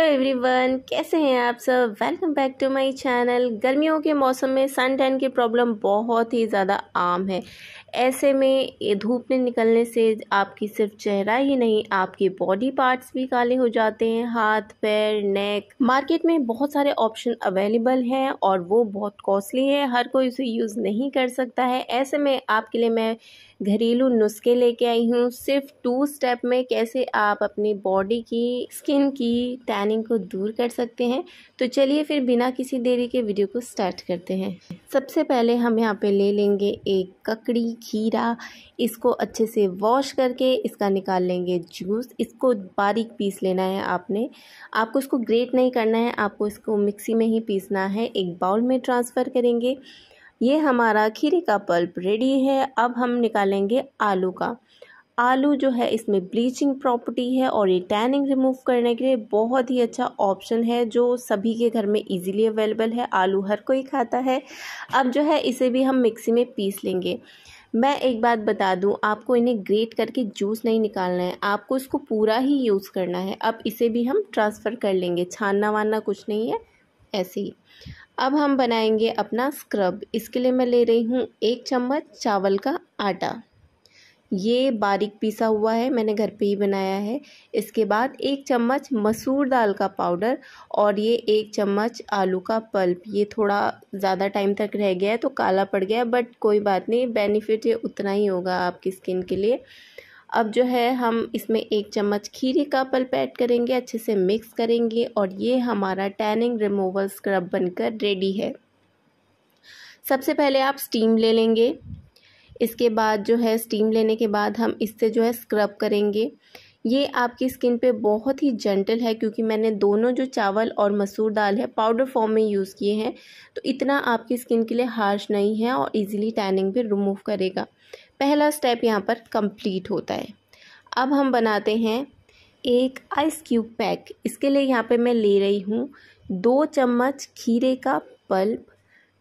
hello everyone कैसे हैं आप सब welcome back to my channel गर्मियों के मौसम में सन टैन की प्रॉब्लम बहुत ही ज़्यादा आम है ऐसे में धूप में निकलने से आपकी सिर्फ चेहरा ही नहीं आपके बॉडी पार्ट्स भी काले हो जाते हैं हाथ पैर नेक मार्केट में बहुत सारे ऑप्शन अवेलेबल हैं और वो बहुत कॉस्टली है हर कोई उसे यूज़ नहीं कर सकता है ऐसे में आपके लिए मैं घरेलू नुस्खे लेके आई हूँ सिर्फ टू स्टेप में कैसे आप अपनी बॉडी की स्किन की टैनिंग को दूर कर सकते हैं तो चलिए फिर बिना किसी देरी के वीडियो को स्टार्ट करते हैं सबसे पहले हम यहाँ पे ले लेंगे एक ककड़ी खीरा इसको अच्छे से वॉश करके इसका निकाल लेंगे जूस इसको बारीक पीस लेना है आपने आपको इसको ग्रेट नहीं करना है आपको इसको मिक्सी में ही पीसना है एक बाउल में ट्रांसफ़र करेंगे ये हमारा खीरे का पल्प रेडी है अब हम निकालेंगे आलू का आलू जो है इसमें ब्लीचिंग प्रॉपर्टी है और ये टैनिंग रिमूव करने के लिए बहुत ही अच्छा ऑप्शन है जो सभी के घर में इजीली अवेलेबल है आलू हर कोई खाता है अब जो है इसे भी हम मिक्सी में पीस लेंगे मैं एक बात बता दूं आपको इन्हें ग्रेट करके जूस नहीं निकालना है आपको इसको पूरा ही यूज़ करना है अब इसे भी हम ट्रांसफ़र कर लेंगे छानना वानना कुछ नहीं है ऐसे ही अब हम बनाएंगे अपना स्क्रब इसके लिए मैं ले रही हूँ एक चम्मच चावल का आटा ये बारीक पीसा हुआ है मैंने घर पे ही बनाया है इसके बाद एक चम्मच मसूर दाल का पाउडर और ये एक चम्मच आलू का पल्प ये थोड़ा ज़्यादा टाइम तक रह गया है तो काला पड़ गया बट कोई बात नहीं बेनिफिट ये उतना ही होगा आपकी स्किन के लिए अब जो है हम इसमें एक चम्मच खीरे का पल्प ऐड करेंगे अच्छे से मिक्स करेंगे और ये हमारा टैनिंग रिमूवल स्क्रब बनकर रेडी है सबसे पहले आप स्टीम ले लेंगे इसके बाद जो है स्टीम लेने के बाद हम इससे जो है स्क्रब करेंगे ये आपकी स्किन पे बहुत ही जेंटल है क्योंकि मैंने दोनों जो चावल और मसूर दाल है पाउडर फॉर्म में यूज़ किए हैं तो इतना आपकी स्किन के लिए हार्श नहीं है और इजीली टैनिंग भी रिमूव करेगा पहला स्टेप यहाँ पर कंप्लीट होता है अब हम बनाते हैं एक आइस क्यूब पैक इसके लिए यहाँ पे मैं ले रही हूँ दो चम्मच खीरे का पल्प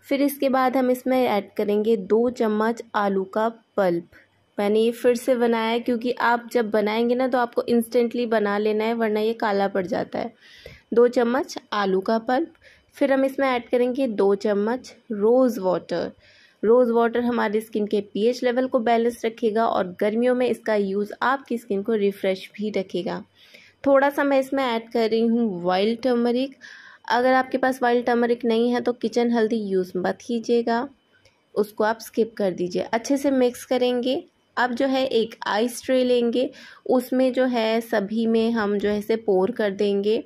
फिर इसके बाद हम इसमें ऐड करेंगे दो चम्मच आलू का पल्प मैंने ये फिर से बनाया है क्योंकि आप जब बनाएंगे ना तो आपको इंस्टेंटली बना लेना है वरना ये काला पड़ जाता है दो चम्मच आलू का पल्प फिर हम इसमें ऐड करेंगे दो चम्मच रोज़ वाटर रोज़ वाटर हमारी स्किन के पीएच लेवल को बैलेंस रखेगा और गर्मियों में इसका यूज़ आपकी स्किन को रिफ़्रेश भी रखेगा थोड़ा सा मैं इसमें ऐड कर रही हूँ वाइल्ड टर्मरिक अगर आपके पास वाइल्ड टर्मरिक नहीं है तो किचन हल्दी यूज़ मत कीजिएगा उसको आप स्किप कर दीजिए अच्छे से मिक्स करेंगे अब जो है एक आइस ट्रे लेंगे उसमें जो है सभी में हम जो है इसे पोर कर देंगे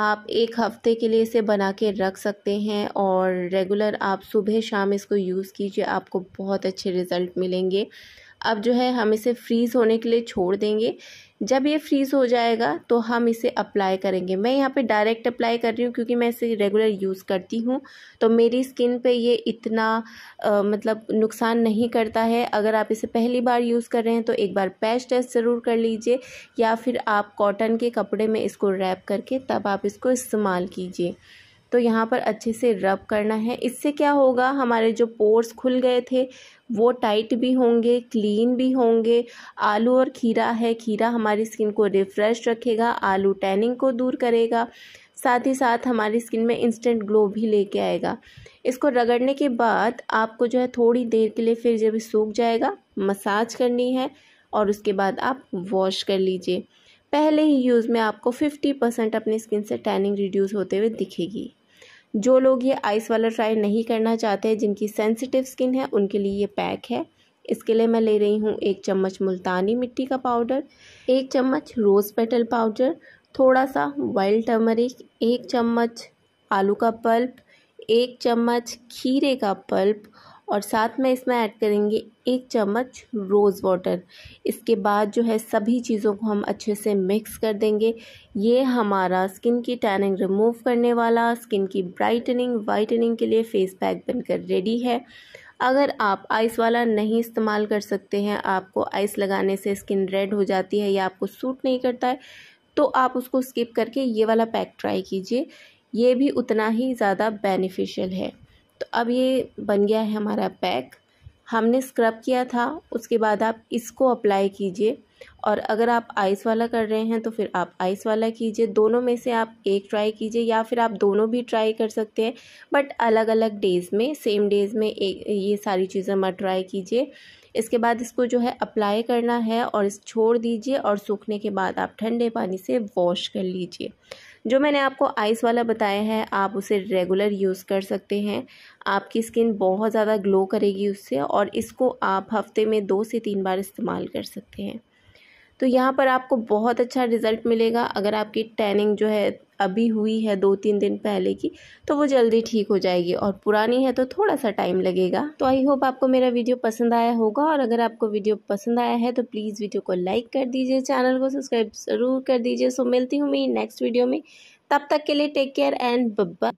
आप एक हफ्ते के लिए इसे बना के रख सकते हैं और रेगुलर आप सुबह शाम इसको यूज़ कीजिए आपको बहुत अच्छे रिज़ल्ट मिलेंगे अब जो है हम इसे फ्रीज़ होने के लिए छोड़ देंगे जब ये फ्रीज़ हो जाएगा तो हम इसे अप्लाई करेंगे मैं यहाँ पे डायरेक्ट अप्लाई कर रही हूँ क्योंकि मैं इसे रेगुलर यूज़ करती हूँ तो मेरी स्किन पे ये इतना आ, मतलब नुकसान नहीं करता है अगर आप इसे पहली बार यूज़ कर रहे हैं तो एक बार पैच टेस्ट ज़रूर कर लीजिए या फिर आप कॉटन के कपड़े में इसको रैप करके तब आप इसको इस्तेमाल कीजिए तो यहाँ पर अच्छे से रब करना है इससे क्या होगा हमारे जो पोर्स खुल गए थे वो टाइट भी होंगे क्लीन भी होंगे आलू और खीरा है खीरा हमारी स्किन को रिफ़्रेश रखेगा आलू टैनिंग को दूर करेगा साथ ही साथ हमारी स्किन में इंस्टेंट ग्लो भी लेके आएगा इसको रगड़ने के बाद आपको जो है थोड़ी देर के लिए फिर जब सूख जाएगा मसाज करनी है और उसके बाद आप वॉश कर लीजिए पहले ही यूज़ में आपको 50 परसेंट अपनी स्किन से टैनिंग रिड्यूस होते हुए दिखेगी जो लोग ये आइस वाला ट्राई नहीं करना चाहते जिनकी सेंसिटिव स्किन है उनके लिए ये पैक है इसके लिए मैं ले रही हूँ एक चम्मच मुल्तानी मिट्टी का पाउडर एक चम्मच रोज़ पेटल पाउडर थोड़ा सा वाइल्ड टर्मरिक एक चम्मच आलू का पल्प एक चम्मच खीरे का पल्प और साथ में इसमें ऐड करेंगे एक चम्मच रोज़ वाटर इसके बाद जो है सभी चीज़ों को हम अच्छे से मिक्स कर देंगे ये हमारा स्किन की टैनिंग रिमूव करने वाला स्किन की ब्राइटनिंग वाइटनिंग के लिए फ़ेस पैक बनकर रेडी है अगर आप आइस वाला नहीं इस्तेमाल कर सकते हैं आपको आइस लगाने से स्किन रेड हो जाती है या आपको सूट नहीं करता है तो आप उसको स्किप करके ये वाला पैक ट्राई कीजिए ये भी उतना ही ज़्यादा बेनिफिशियल है तो अब ये बन गया है हमारा पैक हमने स्क्रब किया था उसके बाद आप इसको अप्लाई कीजिए और अगर आप आइस वाला कर रहे हैं तो फिर आप आइस वाला कीजिए दोनों में से आप एक ट्राई कीजिए या फिर आप दोनों भी ट्राई कर सकते हैं बट अलग अलग डेज़ में सेम डेज़ में एक ये सारी चीज़ें मत ट्राई कीजिए इसके बाद इसको जो है अप्लाई करना है और इस छोड़ दीजिए और सूखने के बाद आप ठंडे पानी से वॉश कर लीजिए जो मैंने आपको आइस वाला बताया है आप उसे रेगुलर यूज़ कर सकते हैं आपकी स्किन बहुत ज़्यादा ग्लो करेगी उससे और इसको आप हफ्ते में दो से तीन बार इस्तेमाल कर सकते हैं तो यहाँ पर आपको बहुत अच्छा रिज़ल्ट मिलेगा अगर आपकी टैनिंग जो है अभी हुई है दो तीन दिन पहले की तो वो जल्दी ठीक हो जाएगी और पुरानी है तो थोड़ा सा टाइम लगेगा तो आई होप आपको मेरा वीडियो पसंद आया होगा और अगर आपको वीडियो पसंद आया है तो प्लीज़ वीडियो को लाइक कर दीजिए चैनल को सब्सक्राइब ज़रूर कर दीजिए सो मिलती हूँ मेरी नेक्स्ट वीडियो में तब तक के लिए टेक केयर एंड बब्बा